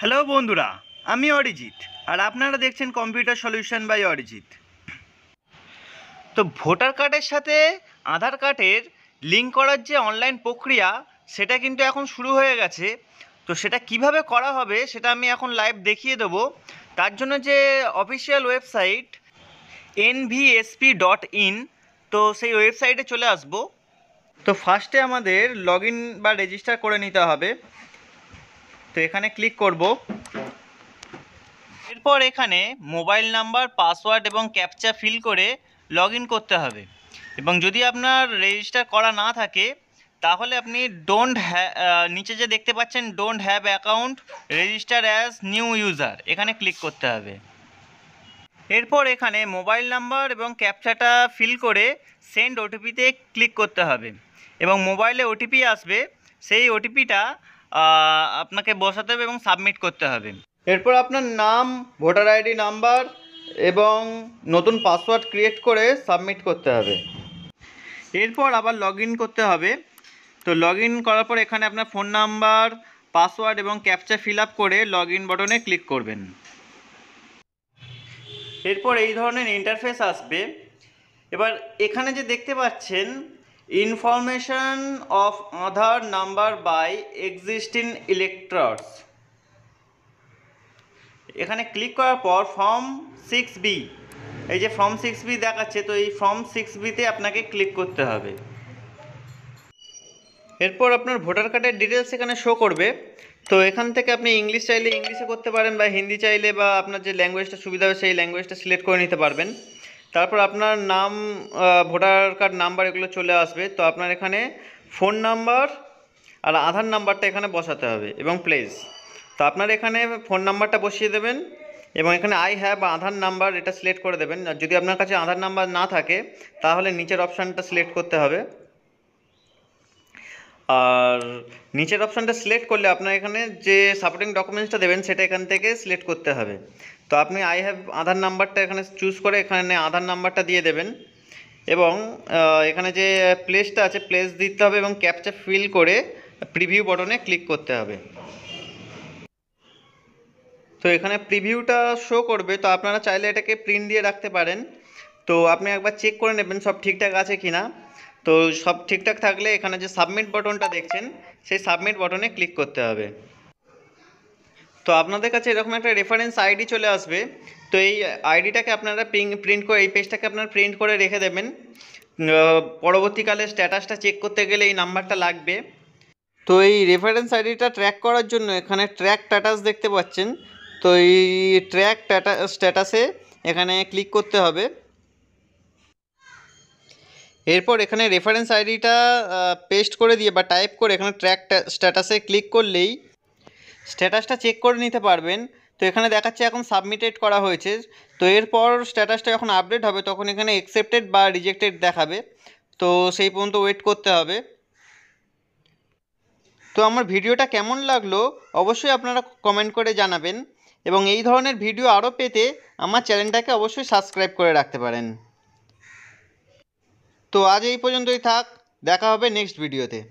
hello বন্ধুরা আমি অরিজিৎ আর আপনারা দেখছেন কম্পিউটার সলিউশন বাই অরিজিৎ তো ভোটার কার্ডের সাথে আধার কার্ডের লিঙ্ক করার যে অনলাইন প্রক্রিয়া সেটা কিন্তু এখন শুরু হয়ে গেছে তো সেটা কিভাবে করা হবে সেটা আমি এখন লাইভ দেখিয়ে দেবো তার জন্য যে official website NVSP dot in তো সেই ওয়েবসাইটে চলে আসবো তো ফার্স্টে আমাদের লগ ইন বা রেজিস্টার করে নিতে হবে তো এখানে ক্লিক করব এরপর এখানে মোবাইল নাম্বার পাসওয়ার্ড এবং ক্যাপচা ফিল করে লগ করতে হবে এবং যদি আপনার রেজিস্টার করা না থাকে তাহলে আপনি ডোন্ট হ্যা নিচে যে দেখতে পাচ্ছেন don't have account register as new user এখানে ক্লিক করতে হবে এরপর এখানে মোবাইল নাম্বার এবং ক্যাপচাটা ফিল করে সেন্ড ওটিপিতে ক্লিক করতে হবে এবং মোবাইলে ওটিপি আসবে সেই ওটিপিটা আপনাকে বসাতে হবে এবং সাবমিট করতে হবে এরপর আপনার নাম ভোটার আইডি নাম্বার এবং নতুন পাসওয়ার্ড ক্রিয়েট করে সাবমিট করতে হবে এরপর আবার লগ করতে হবে তো লগ করার পর এখানে আপনার ফোন নাম্বার পাসওয়ার্ড এবং ক্যাপচা ফিল করে লগ বটনে ক্লিক করবেন এরপর এই ধরনের ইন্টারফেস আসবে এবার এখানে যে দেখতে পাচ্ছেন information of Aadhaar number by existing electors এখানে ক্লিক করার পর ফর্ম সিক্স বি এই যে ফর্ম সিক্স বি দেখাচ্ছে তো এই ফর্ম সিক্স বিতে আপনাকে ক্লিক করতে হবে এরপর আপনার ভোটার কার্ডের ডিটেলস এখানে শো করবে তো এখান থেকে আপনি ইংলিশ চাইলে ইংলিশে করতে পারেন বা হিন্দি চাইলে বা আপনার যে ল্যাঙ্গুয়েজটা সুবিধা হবে সেই ল্যাঙ্গুয়েজটা সিলেক্ট করে নিতে পারবেন তারপর আপনার নাম ভোটার কার্ড নাম্বার এগুলো চলে আসবে তো আপনার এখানে ফোন নাম্বার আর আধার নাম্বারটা এখানে বসাতে হবে এবং প্লেস তো আপনার এখানে ফোন নাম্বারটা বসিয়ে দেবেন এবং এখানে আই হ্যাভ আধার নাম্বার এটা সিলেক্ট করে দেবেন আর যদি আপনার কাছে আধার নাম্বার না থাকে তাহলে নিচের অপশানটা সিলেক্ট করতে হবে আর নিচের অপশানটা সিলেক্ট করলে আপনার এখানে যে সাপোর্টিং ডকুমেন্টসটা দেবেন সেটা এখান থেকে সিলেক্ট করতে হবে তো আপনি আই হ্যাভ আধার নাম্বারটা এখানে চুজ করে এখানে আধার নাম্বারটা দিয়ে দেবেন এবং এখানে যে প্লেসটা আছে প্লেস দিতে হবে এবং ক্যাপচার ফিল করে প্রিভিউ বটনে ক্লিক করতে হবে তো এখানে প্রিভিউটা শো করবে তো আপনারা চাইলে এটাকে প্রিন্ট দিয়ে রাখতে পারেন তো আপনি একবার চেক করে নেবেন সব ঠিকঠাক আছে কি না তো সব ঠিকঠাক থাকলে এখানে যে সাবমিট বাটনটা দেখছেন সেই সাবমিট বাটনে ক্লিক করতে হবে তো আপনাদের কাছে এরকম একটা রেফারেন্স আইডি চলে আসবে তো এই আইডিটাকে আপনারা পিং প্রিন্ট করে এই পেজটাকে আপনারা প্রিন্ট করে রেখে দেবেন পরবর্তীকালে স্ট্যাটাসটা চেক করতে গেলে এই নাম্বারটা লাগবে তো এই রেফারেন্স আইডিটা ট্র্যাক করার জন্য এখানে ট্র্যাক স্ট্যাটাস দেখতে পাচ্ছেন তো এই ট্র্যাক স্ট্যাটাসে এখানে ক্লিক করতে হবে এরপর এখানে রেফারেন্স আইডিটা পেস্ট করে দিয়ে বা টাইপ করে এখানে ট্র্যাক স্ট্যাটাসে ক্লিক করলেই স্ট্যাটাসটা চেক করে নিতে পারবেন তো এখানে দেখাচ্ছে এখন সাবমিটেড করা হয়েছে তো এরপর স্ট্যাটাসটা যখন আপডেট হবে তখন এখানে অ্যাকসেপ্টেড বা রিজেক্টেড দেখাবে তো সেই পর্যন্ত ওয়েট করতে হবে তো আমার ভিডিওটা কেমন লাগলো অবশ্যই আপনারা কমেন্ট করে জানাবেন এবং এই ধরনের ভিডিও আরও পেতে আমার চ্যানেলটাকে অবশ্যই সাবস্ক্রাইব করে রাখতে পারেন तो आज पर्ज थक देखा नेक्स्ट भिडियोते